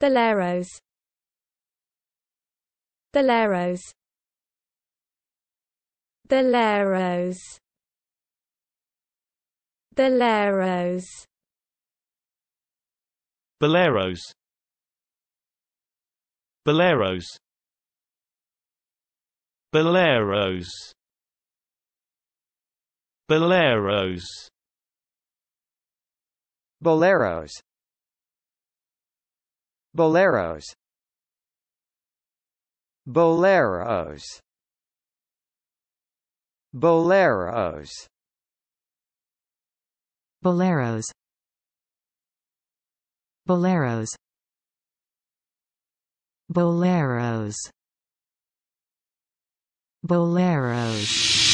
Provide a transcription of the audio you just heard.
Boleros Boleros Boleros Boleros Boleros Boleros Boleros Boleros Boleros Boleros Boleros Boleros Boleros Boleros Boleros Boleros